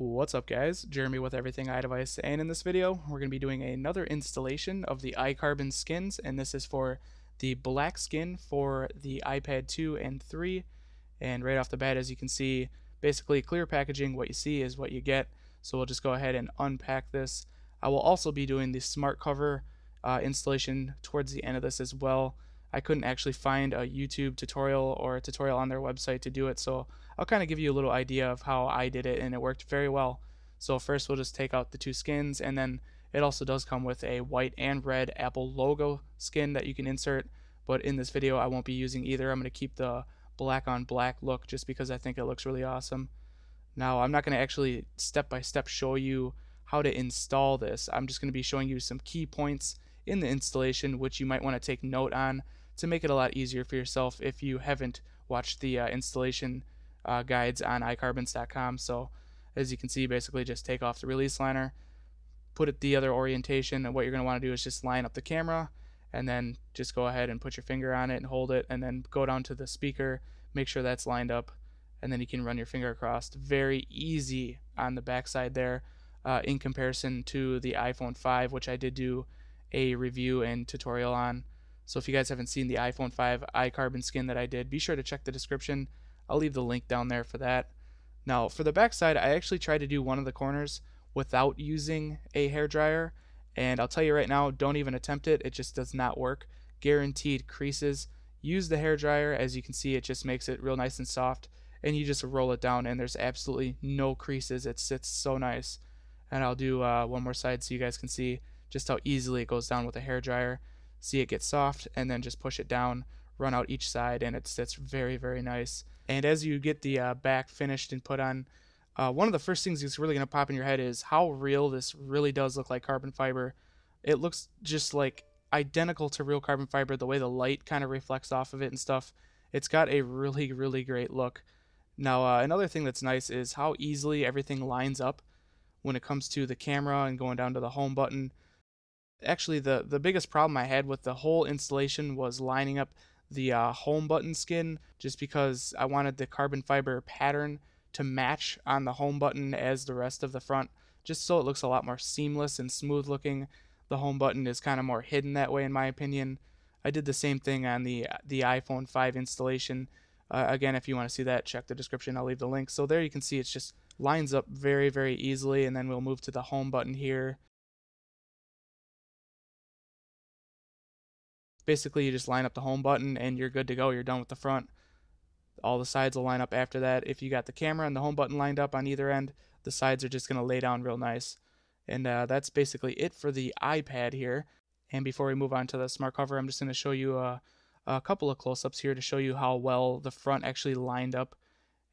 What's up guys, Jeremy with Everything iDevice, and in this video we're going to be doing another installation of the iCarbon skins, and this is for the black skin for the iPad 2 and 3, and right off the bat as you can see, basically clear packaging, what you see is what you get, so we'll just go ahead and unpack this. I will also be doing the smart cover uh, installation towards the end of this as well, I couldn't actually find a YouTube tutorial or a tutorial on their website to do it. So I'll kind of give you a little idea of how I did it and it worked very well. So first we'll just take out the two skins and then it also does come with a white and red Apple logo skin that you can insert. But in this video I won't be using either. I'm going to keep the black on black look just because I think it looks really awesome. Now I'm not going to actually step by step show you how to install this. I'm just going to be showing you some key points in the installation which you might want to take note on to make it a lot easier for yourself if you haven't watched the uh, installation uh, guides on iCarbons.com. So as you can see, basically just take off the release liner, put it the other orientation, and what you're going to want to do is just line up the camera and then just go ahead and put your finger on it and hold it and then go down to the speaker, make sure that's lined up, and then you can run your finger across. Very easy on the backside there uh, in comparison to the iPhone 5, which I did do a review and tutorial on. So if you guys haven't seen the iPhone 5 iCarbon skin that I did, be sure to check the description. I'll leave the link down there for that. Now, for the backside, I actually tried to do one of the corners without using a hair dryer, and I'll tell you right now, don't even attempt it. It just does not work. Guaranteed creases. Use the hair dryer. As you can see, it just makes it real nice and soft, and you just roll it down, and there's absolutely no creases. It sits so nice. And I'll do uh, one more side so you guys can see just how easily it goes down with a hair dryer see it get soft, and then just push it down, run out each side, and it sits very, very nice. And as you get the uh, back finished and put on, uh, one of the first things that's really going to pop in your head is how real this really does look like carbon fiber. It looks just like identical to real carbon fiber, the way the light kind of reflects off of it and stuff. It's got a really, really great look. Now, uh, another thing that's nice is how easily everything lines up when it comes to the camera and going down to the home button actually the the biggest problem I had with the whole installation was lining up the uh, home button skin just because I wanted the carbon fiber pattern to match on the home button as the rest of the front just so it looks a lot more seamless and smooth looking. The home button is kind of more hidden that way in my opinion. I did the same thing on the the iPhone 5 installation. Uh, again, if you want to see that, check the description. I'll leave the link. So there you can see it's just lines up very very easily and then we'll move to the home button here Basically, you just line up the home button and you're good to go. You're done with the front. All the sides will line up after that. If you got the camera and the home button lined up on either end, the sides are just going to lay down real nice. And uh, that's basically it for the iPad here. And before we move on to the smart cover, I'm just going to show you a, uh, a couple of close-ups here to show you how well the front actually lined up.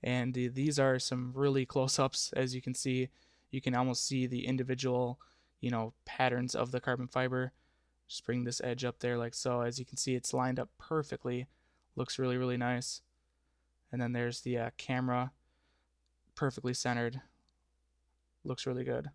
And these are some really close-ups. As you can see, you can almost see the individual, you know, patterns of the carbon fiber. Just bring this edge up there like so. As you can see, it's lined up perfectly. Looks really, really nice. And then there's the uh, camera, perfectly centered. Looks really good.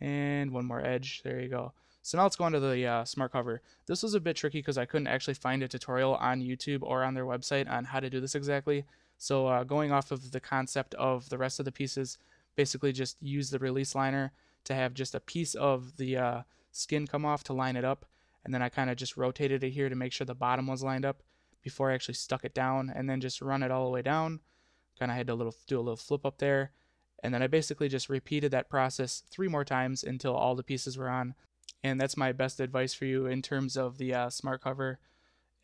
And one more edge. There you go. So now let's go on to the uh, smart cover. This was a bit tricky because I couldn't actually find a tutorial on YouTube or on their website on how to do this exactly. So uh, going off of the concept of the rest of the pieces, basically just use the release liner to have just a piece of the uh, skin come off to line it up. And then I kind of just rotated it here to make sure the bottom was lined up before I actually stuck it down and then just run it all the way down. Kind of had to little do a little flip up there. And then I basically just repeated that process three more times until all the pieces were on. And that's my best advice for you in terms of the uh, smart cover.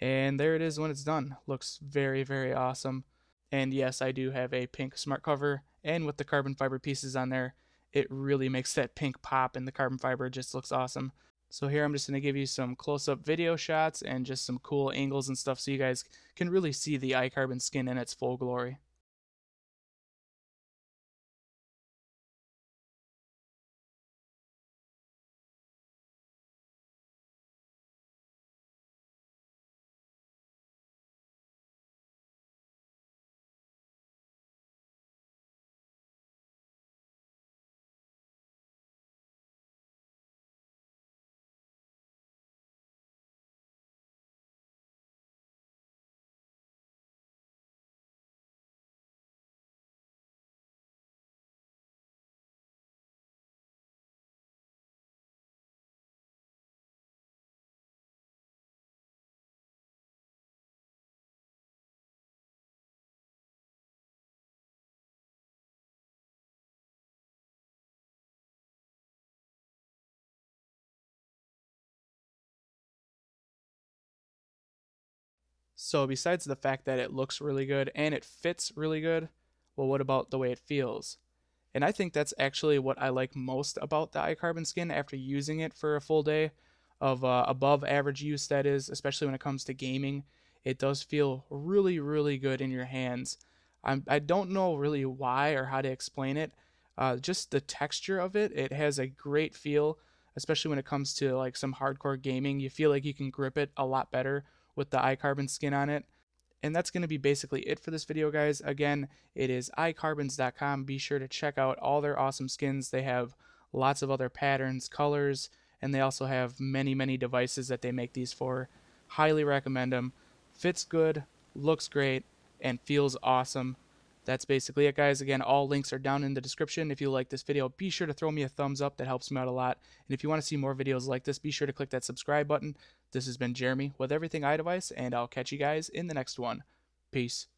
And there it is when it's done. Looks very, very awesome. And yes, I do have a pink smart cover and with the carbon fiber pieces on there it really makes that pink pop and the carbon fiber just looks awesome. So here I'm just going to give you some close-up video shots and just some cool angles and stuff so you guys can really see the iCarbon skin in its full glory. So besides the fact that it looks really good and it fits really good, well, what about the way it feels? And I think that's actually what I like most about the iCarbon skin after using it for a full day of uh, above average use, that is, especially when it comes to gaming. It does feel really, really good in your hands. I'm, I do not know really why or how to explain it. Uh, just the texture of it, it has a great feel, especially when it comes to like some hardcore gaming. You feel like you can grip it a lot better with the iCarbon skin on it. And that's going to be basically it for this video, guys. Again, it is iCarbons.com. Be sure to check out all their awesome skins. They have lots of other patterns, colors, and they also have many, many devices that they make these for. Highly recommend them. Fits good, looks great, and feels awesome. That's basically it, guys. Again, all links are down in the description. If you like this video, be sure to throw me a thumbs up. That helps me out a lot. And if you want to see more videos like this, be sure to click that subscribe button. This has been Jeremy with Everything iDevice, and I'll catch you guys in the next one. Peace.